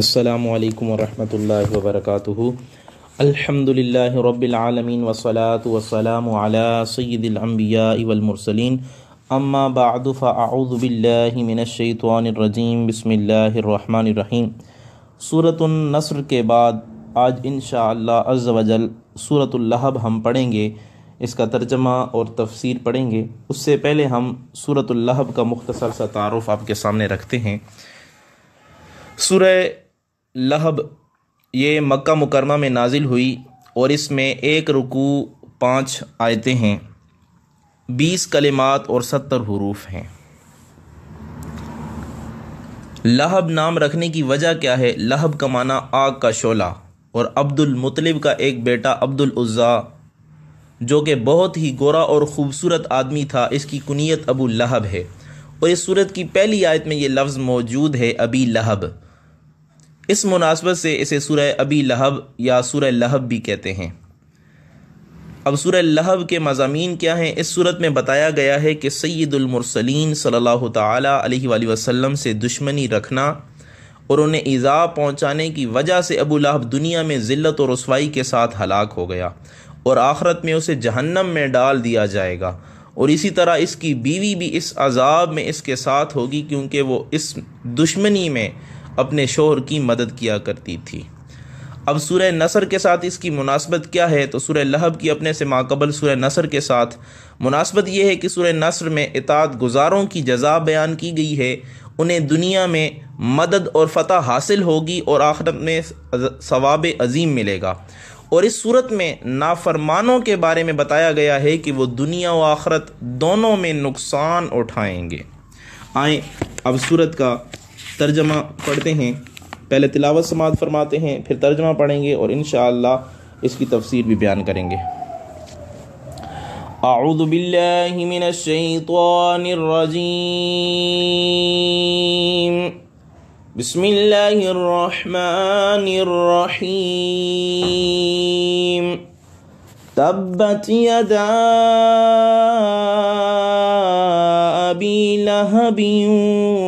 अल्लाम वरहमल वबरक अलहमदिल्ला रबालमीन वसलात वसलाम सैदम्बिया वलमरसलिन अम्मा बादफ़ाउज़बिल्लिमिनशैतवानरजीम बसमीम सूरत नसर के बाद आज इन अज़ वजल सूरतलहब हम पढ़ेंगे इसका तर्जमा और तफसीर पढ़ेंगे उससे पहले हम सूरतलहब का मुख्तसर सा तारफ़ आपके सामने रखते हैं सूर्य लहब ये मक्का मुकरमा में नाजिल हुई और इसमें एक रुकू पाँच आयतें हैं बीस कलिमात और सत्तर हरूफ हैं लहब नाम रखने की वजह क्या है लहब का माना आग का शोला और अब्दुल मुतलिब का एक बेटा अब्दुल अब्दुल्ज़ा जो कि बहुत ही गोरा और ख़ूबसूरत आदमी था इसकी कुनीत अबू लहब है और इस सूरत की पहली आयत में ये लफ्ज़ मौजूद है अबी लहब इस मुनासबत से इसे सुरह अबी लहब या सुर लहब भी कहते हैं अब सुर लहब के मजामी क्या हैं इस सूरत में बताया गया है कि सैदुलमरसलिन सल्ला वसम से दुश्मनी रखना और उन्हें ईज़ा पहुँचाने की वजह से अबू लहब दुनिया में ज़िल्त और रसवाई के साथ हलाक हो गया और आखरत में उसे जहन्नम में डाल दिया जाएगा और इसी तरह इसकी बीवी भी इस अजाब में इसके साथ होगी क्योंकि वो इस दुश्मनी में अपने शोहर की मदद किया करती थी अब सूर्य नसर के साथ इसकी मुनासबत क्या है तो सूर्य लहब की अपने से माकबल सूर्य नसर के साथ मुनासबत यह है कि सूर्य नसर में इतात गुजारों की जजा बयान की गई है उन्हें दुनिया में मदद और फतह हासिल होगी और आखरत में सवाब अजीम मिलेगा और इस सूरत में नाफरमानों के बारे में बताया गया है कि वो दुनिया व आखरत दोनों में नुकसान उठाएंगे आए अब सूरत का तर्जमा पढ़ते हैं पहले तिलावत समाज फरमाते हैं फिर तर्जमा पढ़ेंगे और इन इसकी तफसीर भी बयान करेंगे आउदबिल्लिमिनशैतरजीम बसमीम तब्बत यदा अबी लहबियों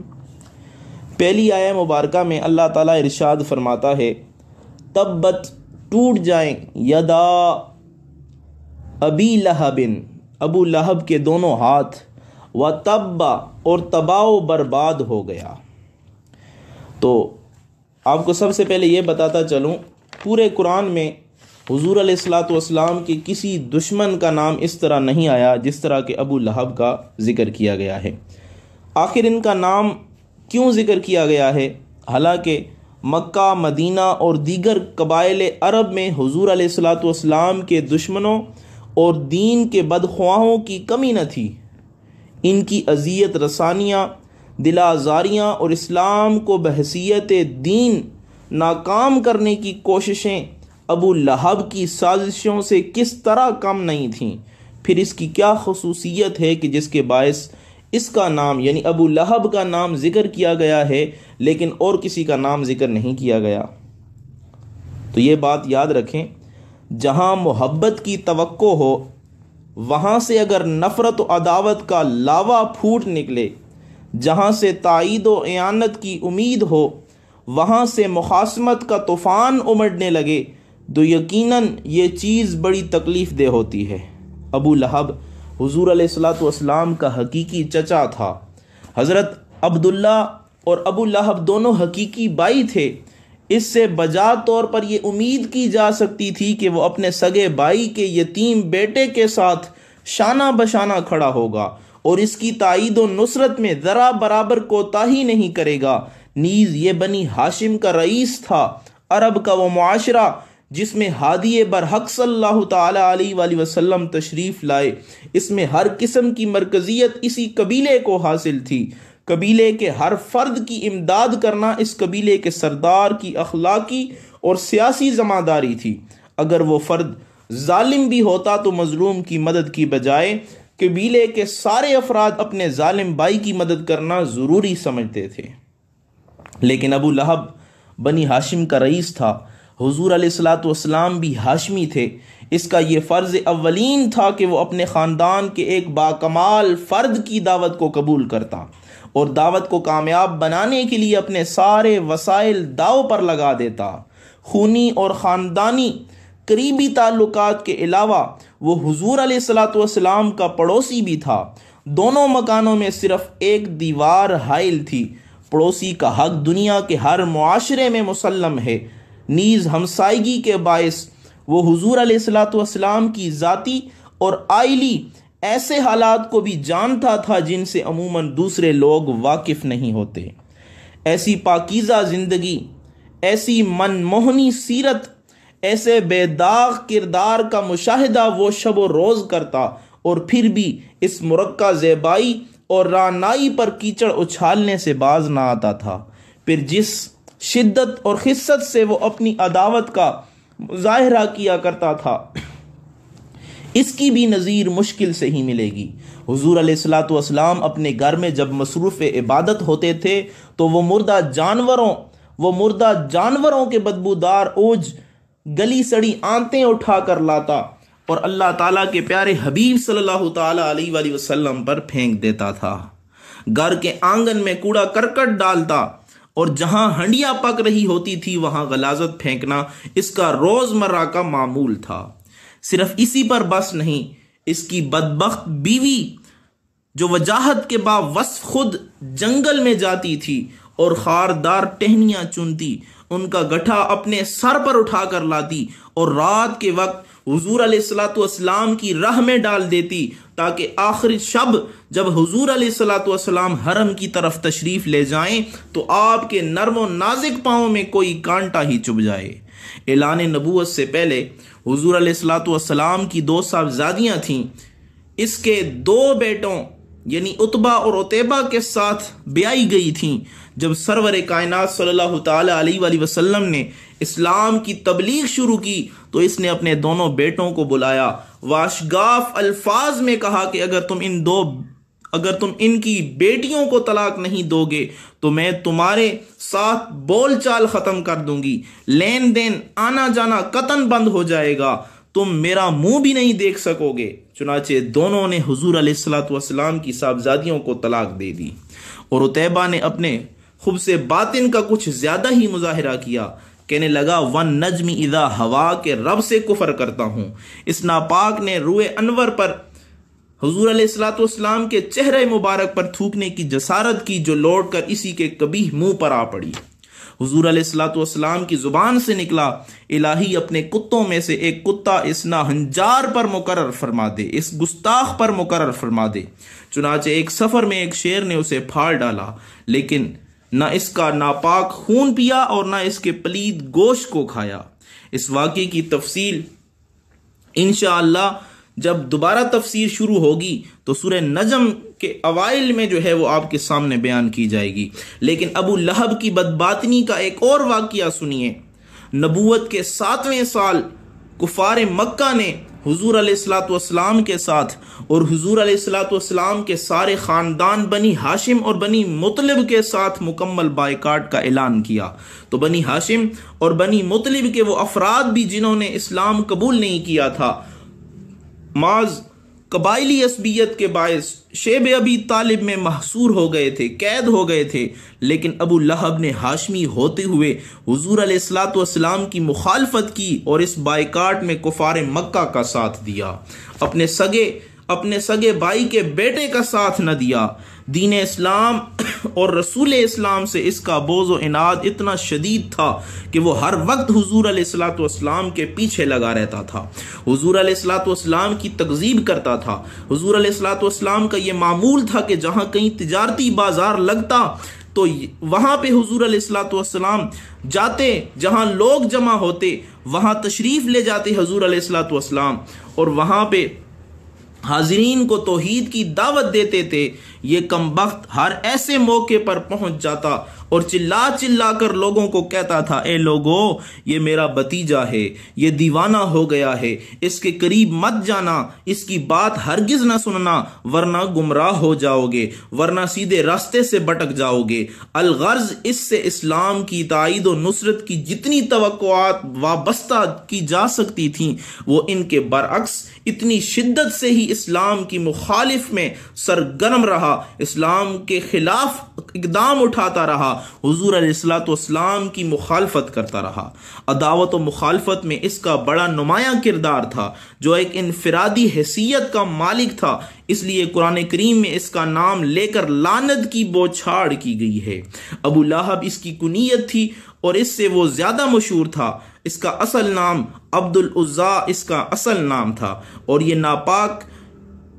पहली आया मुबारक में अल्लाह ताला इरशाद फरमाता है तब्बत टूट जाए यदा अबी लहबिन अबू लहब के दोनों हाथ व तब्बा और तबाह बर्बाद हो गया तो आपको सबसे पहले ये बताता चलूँ पूरे कुरान में हजूर असलाम के किसी दुश्मन का नाम इस तरह नहीं आया जिस तरह के अबू लहब का ज़िक्र किया गया है आखिर इनका नाम क्यों ज़िक्र किया गया है हालांकि मक्का मदीना और दीगर कबाइल अरब में हजूर सलाम के दुश्मनों और दीन के बदख्वाहों की कमी न थी इनकी अजियत रसानियाँ दिलाजारियाँ और इस्लाम को बहसीत दीन नाकाम करने की कोशिशें अबू लहब की साजिशों से किस तरह कम नहीं थीं फिर इसकी क्या खसूसियत है कि जिसके बायस इसका नाम यानी अबू लहब का नाम ज़िक्र किया गया है लेकिन और किसी का नाम ज़िक्र नहीं किया गया तो ये बात याद रखें जहाँ मोहब्बत की तवक्को हो वहाँ से अगर नफ़रत अदावत का लावा फूट निकले जहाँ से तइद वनत की उम्मीद हो वहाँ से मुखासमत का तूफ़ान उमड़ने लगे तो यकीनन ये चीज़ बड़ी तकलीफ़ दे होती है अबू लहब हजूर सलाम का हकीकी चचा था हज़रत अब्दुल्ला और अबू लहब दोनों हकीकी बाई थे इससे बजा तौर पर यह उम्मीद की जा सकती थी कि वो अपने सगे बाई के यतीम बेटे के साथ शाना बशाना खड़ा होगा और इसकी तइद नुसरत में ज़रा बराबर कोताही नहीं करेगा नीज़ ये बनी हाशिम का रईस था अरब का वो माशरा जिसमें हादी बरहक सल्लल्लाहु वसल्लम तशरीफ़ लाए इसमें हर किस्म की मरकज़ियत इसी कबीले को हासिल थी कबीले के हर फर्द की इमदाद करना इस कबीले के सरदार की अखलाकी और सियासी जमादारी थी अगर वो फ़र्द ालिम भी होता तो मज़लूम की मदद की बजाय कबीले के सारे अफराद अपने ालिम बाई की मदद करना ज़रूरी समझते थे लेकिन अबू लहब बनी हाशिम का रईस था हजूर सलाम भी हाशमी थे इसका ये फ़र्ज़ अवलिन था कि वो अपने ख़ानदान के एक बाकमाल फ़र्द की दावत को कबूल करता और दावत को कामयाब बनाने के लिए अपने सारे वसाइल दाव पर लगा देता खूनी और ख़ानदानी करीबी ताल्लुक के अलावा वो हजूर सलाम का पड़ोसी भी था दोनों मकानों में सिर्फ एक दीवार हाइल थी पड़ोसी का हक दुनिया के हर माशरे में मुसलम है नीज़ हमसाइगी के बायस वो हजूर सलाम की ज़ाती और आयली ऐसे हालात को भी जानता था जिनसे अमूमन दूसरे लोग वाकिफ़ नहीं होते ऐसी पाकिज़ा ज़िंदगी ऐसी मनमोहनी सीरत ऐसे बेदाग किरदार का मुशाहिदा वो शब व रोज़ करता और फिर भी इस मुरक्का जेबाई और रानाई पर कीचड़ उछालने से बाज ना आता था फिर जिस शिद्दत और खिस्सत से वो अपनी अदावत का मुजाहरा किया करता था इसकी भी नज़ीर मुश्किल से ही मिलेगी हजूर सलाम अपने घर में जब मसरूफ़ इबादत होते थे तो वो मुर्दा जानवरों वो मुर्दा जानवरों के बदबूदार ओज गली सड़ी आंतें उठा कर लाता और अल्लाह ताला के प्यारे हबीब सल्लल्लाहु ताला अलैहि वसल्लम पर फेंक देता था घर के आंगन में कूड़ा करकट डालता और जहां हंडिया पक रही होती थी वहां गलाजत फेंकना इसका रोजमर्रा का मामूल था सिर्फ इसी पर बस नहीं इसकी बदबक बीवी जो वजाहत के बावस खुद जंगल में जाती थी और खारदार टहनियां चुनती उनका गठा अपने सर पर उठा कर लाती और रात के वक्त हुजूर अलैहिस्सलाम की राह में डाल देती ताकि आखिर शब जब हुजूर अलैहिस्सलाम हरम की तरफ तशरीफ़ ले जाए तो आपके नरम व नाजिक पाँव में कोई कांटा ही चुभ जाए ऐलान नबूत से पहले हुजूर अलैहिस्सलाम की दो साहबजादियाँ थीं इसके दो बेटों यानी उतबा और उतबा के साथ ब्याई गई थीं जब सरवर कायनात सल्लल्लाहु अलैहि वसल्लम ने इस्लाम की तबलीग शुरू की तो इसने अपने दोनों बेटों को बुलाया वाशगाफ अल्फाज में कहा कि अगर तुम इन दो अगर तुम इनकी बेटियों को तलाक नहीं दोगे तो मैं तुम्हारे साथ बोलचाल ख़त्म कर दूंगी लेन देन आना जाना कतन बंद हो जाएगा तुम मेरा मुंह भी नहीं देख सकोगे चुनाचे दोनों ने हजूर असलाम की साहबजादियों को तलाक दे दी और उतैबा ने अपने खुब से बातिन का कुछ ज़्यादा ही मुजाहरा किया कहने लगा वन नजम इज़ा हवा के रब से कुफ़र करता हूँ इस नापाक ने रुए अनवर पर हजूर अलतम के चेहरे मुबारक पर थूकने की जसारत की जो लौट कर इसी के कभी मुंह पर आ पड़ी हजूर अलतम की ज़ुबान से निकला इलाही अपने कुत्तों में से एक कुत्ता इस ना हंजार पर मुकर फरमा दे इस गुस्ताख पर मुकर फरमा दे चुनाचे एक सफ़र में एक शेर ने उसे फाड़ डाला लेकिन ना इसका नापाक खून पिया और ना इसके पलीद गोश को खाया इस वाक्य की तफसील इनशाला जब दोबारा तफसीर शुरू होगी तो सुर नजम के अवाइल में जो है वो आपके सामने बयान की जाएगी लेकिन अबू लहब की बदबातनी का एक और वाक्य सुनिए नबूत के सातवें साल कुफार मक्का ने हुजूर अलैहिस्सलाम के साथ और हुजूर अलैहिस्सलाम के सारे ख़ानदान बनी हाशिम और बनी मतलब के साथ मुकम्मल बायकाट का ऐलान किया तो बनी हाशिम और बनी मुतलब के वो अफराद भी जिन्होंने इस्लाम कबूल नहीं किया था माज कबायली असबियत के बायस शेब अबी तालिब में महसूर हो गए थे कैद हो गए थे लेकिन अबू लहब ने हाशमी होते हुए हजूर असलाम की मुखालफत की और इस बायकाट में कुफार मक्का का साथ दिया अपने सगे अपने सगे भाई के बेटे का साथ न दिया दीन इस्लाम और रसूल इस्लाम से इसका बोझ इनाद इतना शदीद था कि वो हर वक्त हजूर असलातम के पीछे लगा रहता था हजूर असलातम की तकजीब करता था हजूर असलातम का ये मामूल था कि जहाँ कहीं तजारती बाजार लगता तो वहाँ पे हजूर असलातम जाते जहाँ लोग जमा होते वहाँ तशरीफ़ ले जाते हजूर असलातम और वहाँ पे हाजरीन को तोहद की दावत देते थे ये कम वक्त हर ऐसे मौके पर पहुंच जाता और चिल्ला चिल्ला कर लोगों को कहता था ए लोगो ये मेरा भतीजा है ये दीवाना हो गया है इसके करीब मत जाना इसकी बात हरगिज ना सुनना वरना गुमराह हो जाओगे वरना सीधे रास्ते से भटक जाओगे अलगर्ज इससे इस्लाम की तइद व नुसरत की जितनी तवक़ात वाबस्ता की जा सकती थी वो इनके बरअक्स इतनी शिद्दत से ही इस्लाम की मुखालिफ में सरगर्म रहा रहा इस्लाम के ख़िलाफ़ इकदाम उठाता रहा हजूर असलातम की मुखालफत करता रहा अदावत व मुखालफत में इसका बड़ा नुमाया किरदार था जो एक इनफरादी हैसियत का मालिक था इसलिए कुरान करीम में इसका नाम लेकर लानत की बौछाड़ की गई है अबू लाहब इसकी कुनीत थी और इससे वो ज़्यादा मशहूर था इसका असल नाम अब्दुल उज़्ज़ा इसका असल नाम था और ये नापाक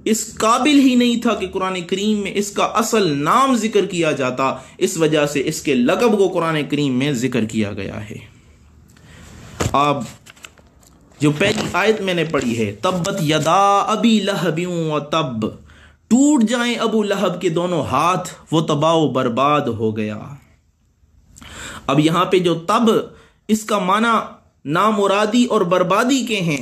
इस काबिल ही नहीं था कि कुरान करीम में इसका असल नाम जिक्र किया जाता इस वजह से इसके लकब को कुरान करीम में जिक्र किया गया है अब जो पहली आयत मैंने पढ़ी है तब्बत यदा अबी लहब्यूँ तब टूट जाएं अबू लहब के दोनों हाथ वो तबाह बर्बाद हो गया अब यहां पे जो तब इसका माना नामुरादी और बर्बादी के हैं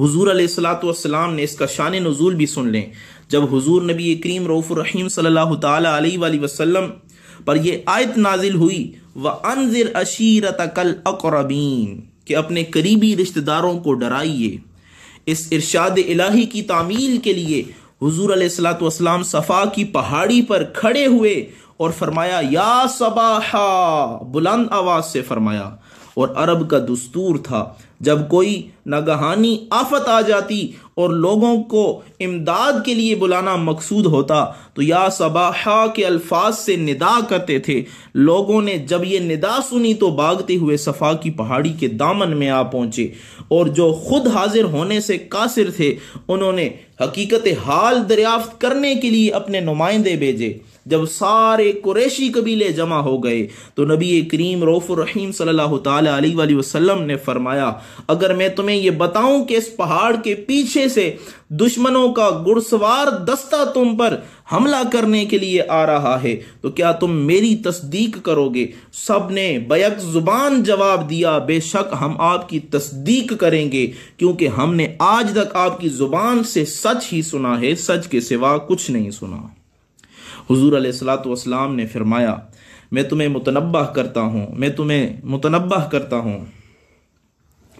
हुजूर अलैहिस्सलाम ने इसका शान नज़ूल भी सुन लें जब हुजूर नबी करीम रऊफ़ुररहीम सल्लल्लाहु अलैहि वसल्लम पर यह आयत नाजिल हुई व अनजिर अशीरत कल अकरबीन कि अपने करीबी रिश्तेदारों को डराइए इस इरशाद इलाही की तामील के लिए हुजूर अलैहिस्सलाम सफ़ा की पहाड़ी पर खड़े हुए और फरमाया या सबाहा बुलंद आवाज़ से फरमाया और अरब का दस्तूर था जब कोई नगहानी आफत आ जाती और लोगों को इमदाद के लिए बुलाना मकसूद होता तो या सबाहा के अल्फाज से निदा करते थे लोगों ने जब ये निदा सुनी तो भागते हुए सफ़ा की पहाड़ी के दामन में आ पहुँचे और जो खुद हाजिर होने से कासिर थे उन्होंने हकीकत हाल दरियाफ्त करने के लिए अपने नुमाइंदे भेजे जब सारे कुरैशी कबीले जमा हो गए तो नबी करीम रऊफ़रहीम सल्लल्लाहु अलैहि वसल्लम ने फरमाया अगर मैं तुम्हें यह बताऊं कि इस पहाड़ के पीछे से दुश्मनों का घुड़सवार दस्ता तुम पर हमला करने के लिए आ रहा है तो क्या तुम मेरी तस्दीक करोगे सब ने बयक ज़ुबान जवाब दिया बेशक हम आपकी तस्दीक करेंगे क्योंकि हमने आज तक आपकी ज़ुबान से सच ही सुना है सच के सिवा कुछ नहीं सुना हजूर सलाम ने फरमाया मैं तुम्हें मुतनबा करता हूँ मैं तुम्हें मुतनबा करता हूँ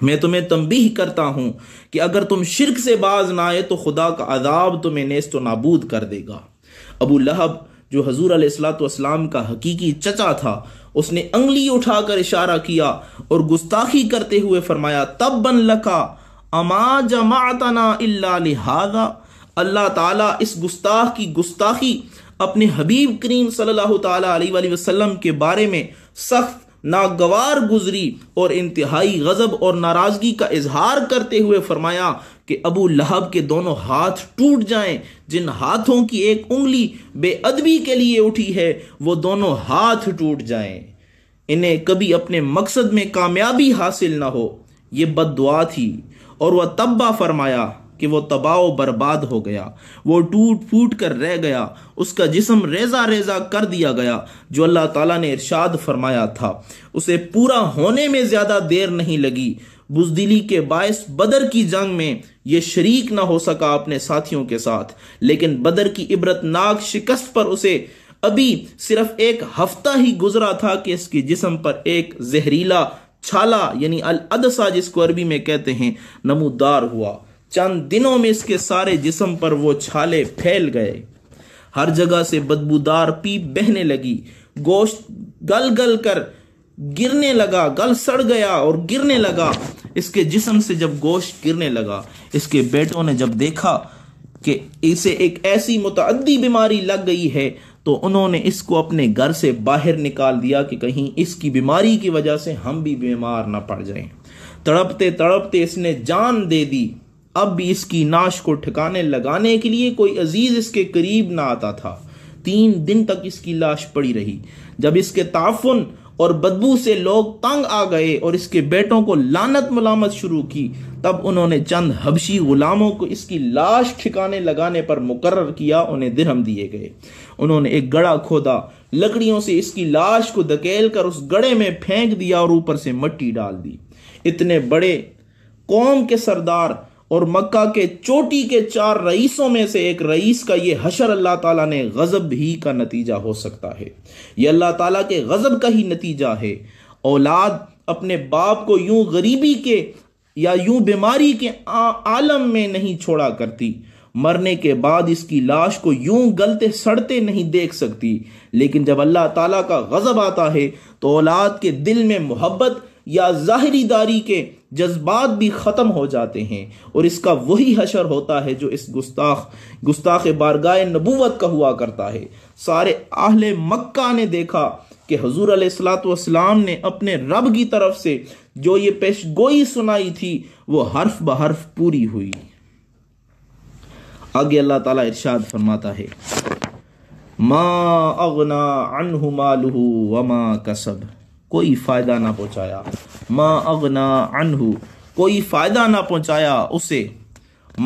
मैं तुम्हें तमबीह करता हूँ कि अगर तुम शिरक से बाज ना आए तो खुदा का अदाब तुम्हें नेस्त नाबूद कर देगा अबू लहब जो हजूर सलाम का हकीकी चचा था उसने अंगली उठाकर इशारा किया और गुस्ताखी करते हुए फरमाया तब बन लखा अमा जमातना लिहाजा अल्लाह ताला इस गुस्ताख की गुस्ताखी अपने हबीब करीम सल्लल्लाहु ताला अलैहि वसल्लम के बारे में सख्त नागवार गुजरी और इंतहाई गज़ब और नाराज़गी का इजहार करते हुए फरमाया कि अबू लहब के दोनों हाथ टूट जाएं जिन हाथों की एक उंगली बेअदबी के लिए उठी है वो दोनों हाथ टूट जाएं इन्हें कभी अपने मकसद में कामयाबी हासिल ना हो ये बद थी और वह तब्बा फरमाया कि वो तबाह बर्बाद हो गया वो टूट फूट कर रह गया उसका जिसम रेजा रेजा कर दिया गया जो अल्लाह ताला ने इरशाद फरमाया था उसे पूरा होने में ज़्यादा देर नहीं लगी बुजदिली के बायस बदर की जंग में ये शरीक ना हो सका अपने साथियों के साथ लेकिन बदर की इबरतनाक शिकस्त पर उसे अभी सिर्फ एक हफ्ता ही गुजरा था कि इसके जिसम पर एक जहरीला छाला यानी अल अदसा जिसको अरबी में कहते हैं नमूदार हुआ चंद दिनों में इसके सारे जिसम पर वो छाले फैल गए हर जगह से बदबूदार पीप बहने लगी गोश्त गल गल कर गिरने लगा गल सड़ गया और गिरने लगा इसके जिसम से जब गोश्त गिरने लगा इसके बेटों ने जब देखा कि इसे एक ऐसी मुतदी बीमारी लग गई है तो उन्होंने इसको अपने घर से बाहर निकाल दिया कि कहीं इसकी बीमारी की वजह से हम भी बीमार ना पड़ जाएं तड़पते तड़पते इसने जान दे दी अब भी इसकी नाश को ठिकाने लगाने के लिए कोई अजीज इसके करीब ना आता था तीन दिन तक इसकी लाश पड़ी रही जब इसके ताफुन और बदबू से लोग तंग आ गए और इसके बेटों को लानत मलामत शुरू की तब उन्होंने चंद हबशी गुलामों को इसकी लाश ठिकाने लगाने पर मुकर्र किया उन्हें दिरहम दिए गए उन्होंने एक गड़ा खोदा लकड़ियों से इसकी लाश को धकेल कर उस गड़े में फेंक दिया और ऊपर से मट्टी डाल दी इतने बड़े कौम के सरदार और मक्का के चोटी के चार रईसों में से एक रईस का ये हशर अल्लाह ताला ने गज़ब ही का नतीजा हो सकता है ये अल्लाह ताला के गज़ब का ही नतीजा है औलाद अपने बाप को यूं गरीबी के या यूं बीमारी के आ, आलम में नहीं छोड़ा करती मरने के बाद इसकी लाश को यूं गलते सड़ते नहीं देख सकती लेकिन जब अल्लाह ताला का गज़ब आता है तो औलाद के दिल में मोहब्बत या ज़ाहरी दारी के जज्बात भी ख़त्म हो जाते हैं और इसका वही हशर होता है जो इस गुस्ताख गुस्ताख बारगाह नबूवत का हुआ करता है सारे आहल मक्का ने देखा कि हजूर असलाम ने अपने रब की तरफ से जो ये पेश गोई सुनाई थी वो हर्फ ब हर्फ पूरी हुई आगे अल्लाह ताला इरशाद फरमाता है मा अगना अनहु मालू वमा कसब कोई फ़ायदा ना पहुँचाया माँ अगना अनहू कोई फ़ायदा ना पहुँचाया उसे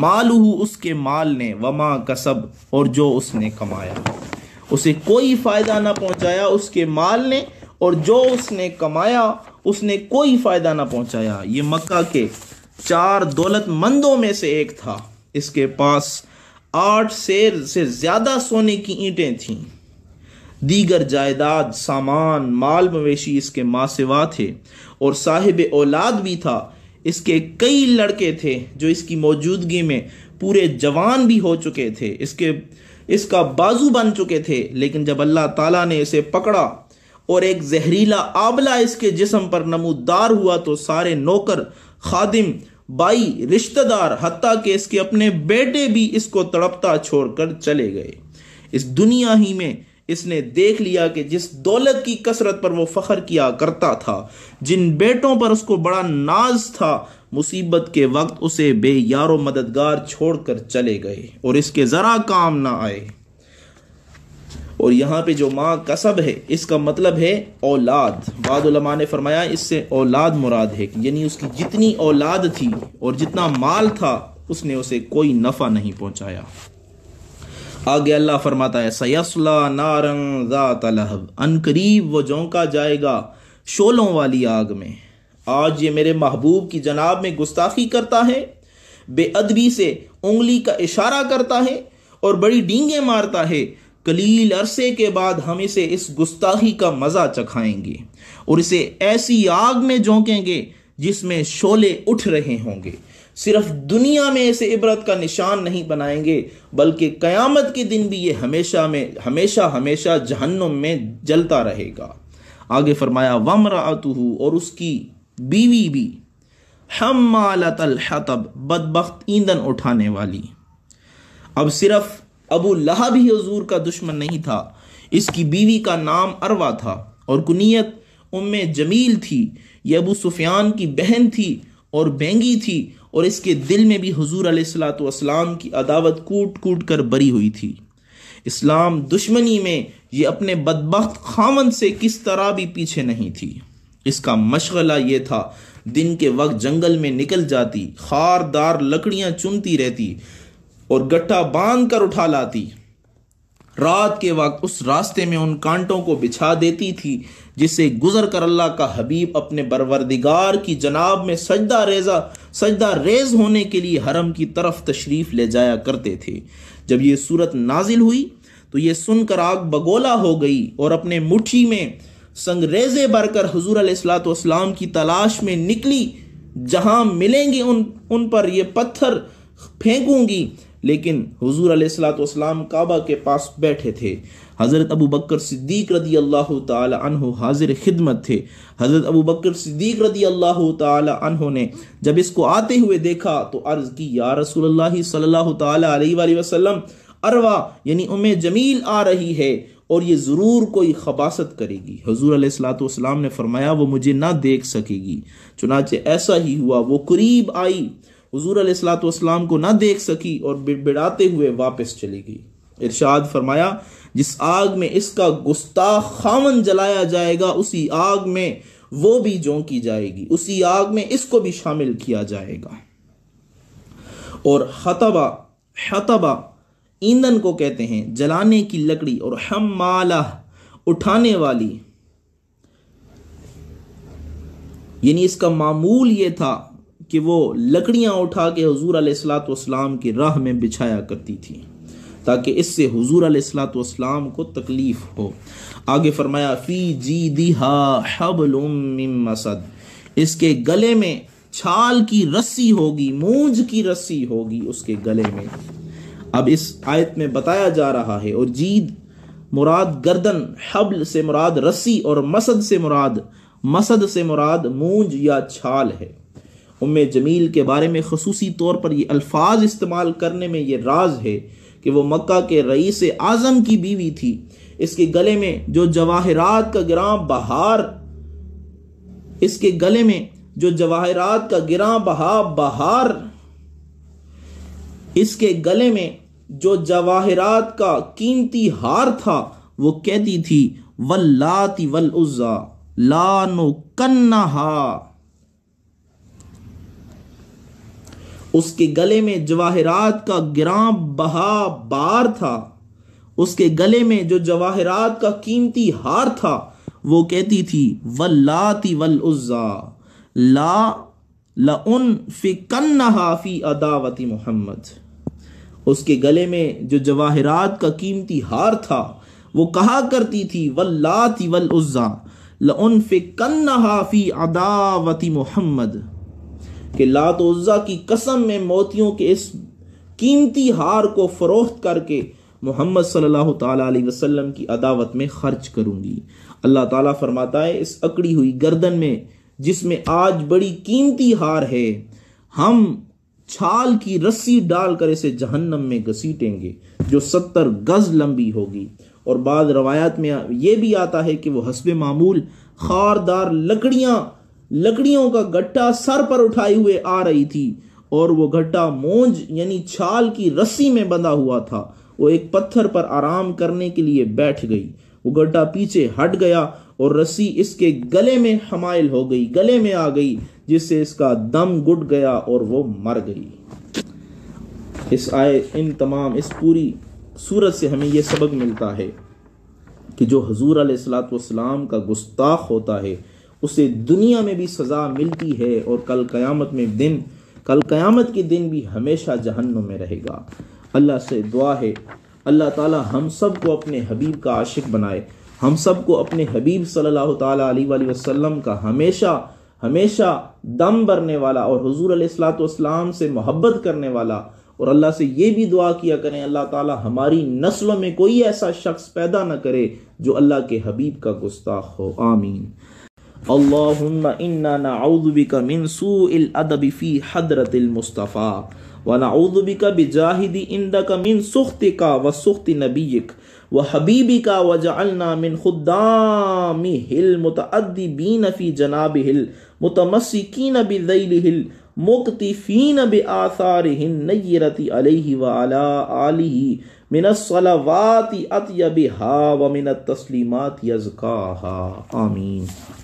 माल उसके माल ने वमा कसब और जो उसने कमाया उसे कोई फ़ायदा ना पहुँचाया उसके माल ने और जो उसने कमाया उसने कोई फ़ायदा ना पहुँचाया ये मक्का के चार दौलतमंदों में से एक था इसके पास आठ शेर से ज़्यादा सोने की ईंटें थीं दीगर जायदाद सामान माल मवेशी इसके माँ सिवा थे और साहिब औलाद भी था इसके कई लड़के थे जो इसकी मौजूदगी में पूरे जवान भी हो चुके थे इसके इसका बाजू बन चुके थे लेकिन जब अल्लाह ताला ने इसे पकड़ा और एक जहरीला आबला इसके जिसम पर नमूदार हुआ तो सारे नौकर खादिम बाई रिश्तेदार हती के इसके अपने बेटे भी इसको तड़पता छोड़कर चले गए इस दुनिया ही में इसने देख लिया कि जिस दौलत की कसरत पर वो फ़ख्र किया करता था जिन बेटों पर उसको बड़ा नाज था मुसीबत के वक्त उसे यारो मददगार छोड़कर चले गए और इसके ज़रा काम ना आए और यहाँ पे जो माँ कसब है इसका मतलब है औलाद बाद ने फरमाया इससे औलाद मुराद है यानी उसकी जितनी औलाद थी और जितना माल था उसने उसे कोई नफ़ा नहीं पहुँचाया आगे अल्लाह फरमाता है सयसला नारंग अन करीब वो झोंका जाएगा शोलों वाली आग में आज ये मेरे महबूब की जनाब में गुस्ताखी करता है बेअदबी से उंगली का इशारा करता है और बड़ी डींगे मारता है कलील अरसे के बाद हम इसे इस गुस्ताखी का मज़ा चखाएंगे और इसे ऐसी आग में झोंकेंगे जिसमें शोले उठ रहे होंगे सिर्फ दुनिया में इसे इबरत का निशान नहीं बनाएंगे बल्कि क़यामत के दिन भी ये हमेशा में हमेशा हमेशा जहन्नुम में जलता रहेगा आगे फरमाया वमरातू और उसकी बीवी भी हम मालतब बदबख्त ईंधन उठाने वाली अब सिर्फ अबू लहब ही हजूर का दुश्मन नहीं था इसकी बीवी का नाम अरवा था और कुनीत उम जमील थी यह अबू सुफियान की बहन थी और बेंगी थी और इसके दिल में भी हजूर असलाम की अदावत कूट कूट कर बरी हुई थी इस्लाम दुश्मनी में ये अपने बदबक खामन से किस तरह भी पीछे नहीं थी इसका मशगला ये था दिन के वक्त जंगल में निकल जाती खारदार लकड़ियाँ चुनती रहती और गट्टा बांध कर उठा लाती रात के वक्त उस रास्ते में उन कांटों को बिछा देती थी जिसे गुजर कर अल्लाह का हबीब अपने बरवरदिगार की जनाब में सजदा रेजा सजदा रेज होने के लिए हरम की तरफ तशरीफ़ ले जाया करते थे जब ये सूरत नाजिल हुई तो ये सुनकर आग बगोला हो गई और अपने मुट्ठी में संगरेज़े भरकर हजूर असलाम की तलाश में निकली जहाँ मिलेंगे उन उन पर ये पत्थर फेंकूंगी लेकिन हजूर अलैहिस्सलाम काबा के पास बैठे थे हज़रत अबू बकर सिद्दीक रदी अल्लाह तह हाजिर खिदमत थे हज़रत अबू बकर सिद्दीक रदी अल्लाह तह ने जब इसको आते हुए देखा तो अर्ज़ की या रसूल सल्लल्लाहु अलैहि वसल्लम अरवा यानी उम जमील आ रही है और ये ज़रूर कोई खबासत करेगी हजूर सलाम ने फरमाया वो मुझे ना देख सकेगी चुनाचे ऐसा ही हुआ वो करीब आई हजूर असलातम को ना देख सकी और बिड़बिड़ाते हुए वापस चली गई इरशाद फरमाया जिस आग में इसका गुस्ताख खामन जलाया जाएगा उसी आग में वो भी की जाएगी उसी आग में इसको भी शामिल किया जाएगा और हतबा हतबा ईंधन को कहते हैं जलाने की लकड़ी और माला उठाने वाली यानी इसका मामूल ये था कि वो लकड़ियाँ उठा के हजूर अलैहिस्सलाम की राह में बिछाया करती थी ताकि इससे हजूर अलैहिस्सलाम को तकलीफ़ हो आगे फरमाया फ़ी जी दिहा हबलमसद इसके गले में छाल की रस्सी होगी मूंज की रस्सी होगी उसके गले में अब इस आयत में बताया जा रहा है और जीद मुराद गर्दन हबल से मुराद रस्सी और मसद से मुराद मसद से मुराद मूंज या छाल है उम जमील के बारे में खसूसी तौर पर यह अल्फाज इस्तेमाल करने में यह राज है कि वह मक्का के रईस आज़म की बीवी थी इसके गले में जो जवाहरात का ग्राम बहार इसके गले में जो जवाहरात का ग्राम बहा बहार इसके गले में जो जवाहरात का कीमती हार था वो कहती थी वल्लाती वल उज़ा लानो कन्ना उसके गले में जवाहरात का ग्राम बहा बार था उसके गले में जो जवाहरात का कीमती हार था वो कहती थी वल्लाति वल उज़्ज़ा ला लउन फिकन अदावती मोहम्मद उसके गले में जो जवाहरात का कीमती हार था वो कहा करती थी वल्लाति वल उज़्ज़ा लउन फिकन अदावती मोहम्मद कि लात उज़्ज़ा की कसम में मोतियों के इस कीमती हार को फ़रोख्त करके मोहम्मद सल्लल्लाहु अलैहि वसल्लम की अदावत में खर्च करूंगी अल्लाह ताला फरमाता है इस अकड़ी हुई गर्दन में जिसमें आज बड़ी कीमती हार है हम छाल की रस्सी डालकर इसे जहन्नम में घसीटेंगे जो सत्तर गज लंबी होगी और बाद रवायत में ये भी आता है कि वह हसब मामूल खारदार लकड़ियाँ लकड़ियों का गट्ठा सर पर उठाए हुए आ रही थी और वो गट्ठा मोंज यानी छाल की रस्सी में बंधा हुआ था वो एक पत्थर पर आराम करने के लिए बैठ गई वो गड्ढा पीछे हट गया और रस्सी इसके गले में हमाइल हो गई गले में आ गई जिससे इसका दम घुट गया और वो मर गई इस आए इन तमाम इस पूरी सूरत से हमें यह सबक मिलता है कि जो हजूर सलाम का गुस्ताख होता है उसे दुनिया में भी सज़ा मिलती है और कल क़यामत में दिन कल क़यामत के दिन भी हमेशा जहन्नुम में रहेगा अल्लाह से दुआ है अल्लाह ताला हम सब को अपने हबीब का आशिक बनाए हम सब को अपने हबीब सल्लल्लाहु अलैहि वसल्लम का हमेशा हमेशा दम भरने वाला और हजूर अलैहिस्सलाम से मोहब्बत करने वाला और अल्लाह से ये भी दुआ किया करें अल्लाह ताला हमारी नस्लों में कोई ऐसा शख्स पैदा ना करे जो अल्लाह के हबीब का गुस्ताख हो आमीन अल्लाहुम्मा इन्ना नाउज़ुबिका मिन सूइल अदबि फी हदरतिल मुस्तफ़ा व नाउज़ुबिका बिजाहिदि इंदका मिन सुख्तिका व सुख्ति नबीक व हबीबिका व जअलना मिन खुद्दामी हिल मुतअद्दिबीन फी जनाबिहिल मुतमस्सिकीन बिज़ैलिहिल मुक्तिफीन बिआसारिहिन नय्यरति अलैहि व अला आलिहि मिनस्सलवाति अतयबिहा व आमीन